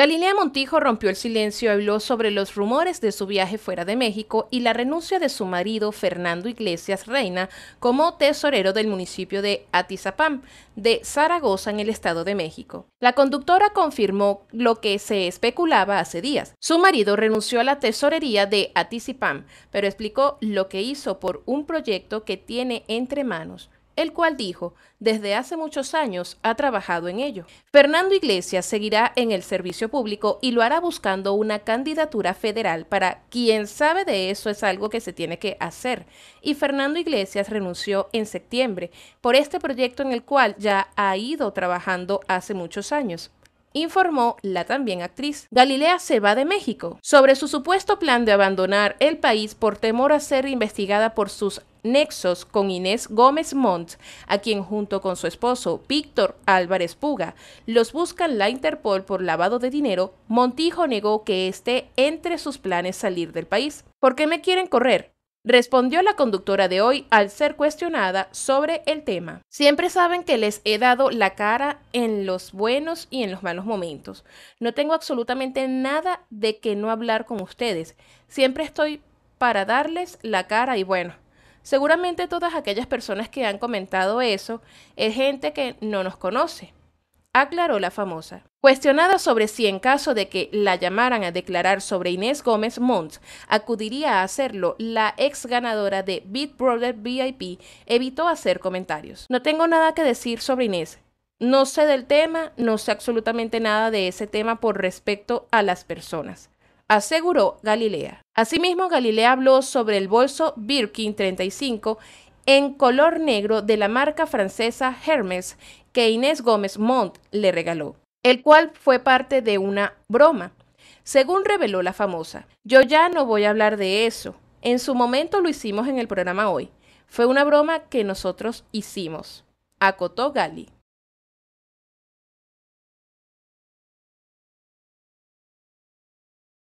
Galilea Montijo rompió el silencio y habló sobre los rumores de su viaje fuera de México y la renuncia de su marido Fernando Iglesias Reina como tesorero del municipio de Atizapán, de Zaragoza, en el Estado de México. La conductora confirmó lo que se especulaba hace días. Su marido renunció a la tesorería de Atizapán, pero explicó lo que hizo por un proyecto que tiene entre manos el cual dijo, desde hace muchos años ha trabajado en ello. Fernando Iglesias seguirá en el servicio público y lo hará buscando una candidatura federal para quien sabe de eso es algo que se tiene que hacer. Y Fernando Iglesias renunció en septiembre por este proyecto en el cual ya ha ido trabajando hace muchos años informó la también actriz. Galilea se va de México. Sobre su supuesto plan de abandonar el país por temor a ser investigada por sus Nexos con Inés Gómez Montt, a quien junto con su esposo Víctor Álvarez Puga los buscan la Interpol por lavado de dinero, Montijo negó que esté entre sus planes salir del país. ¿Por qué me quieren correr? Respondió la conductora de hoy al ser cuestionada sobre el tema. Siempre saben que les he dado la cara en los buenos y en los malos momentos. No tengo absolutamente nada de que no hablar con ustedes. Siempre estoy para darles la cara y bueno, Seguramente todas aquellas personas que han comentado eso es gente que no nos conoce, aclaró la famosa. Cuestionada sobre si en caso de que la llamaran a declarar sobre Inés Gómez Montt, acudiría a hacerlo, la ex ganadora de Big Brother VIP evitó hacer comentarios. No tengo nada que decir sobre Inés. No sé del tema, no sé absolutamente nada de ese tema por respecto a las personas aseguró Galilea. Asimismo, Galilea habló sobre el bolso Birkin 35 en color negro de la marca francesa Hermes que Inés Gómez Montt le regaló, el cual fue parte de una broma. Según reveló la famosa, yo ya no voy a hablar de eso. En su momento lo hicimos en el programa hoy. Fue una broma que nosotros hicimos, acotó Gali.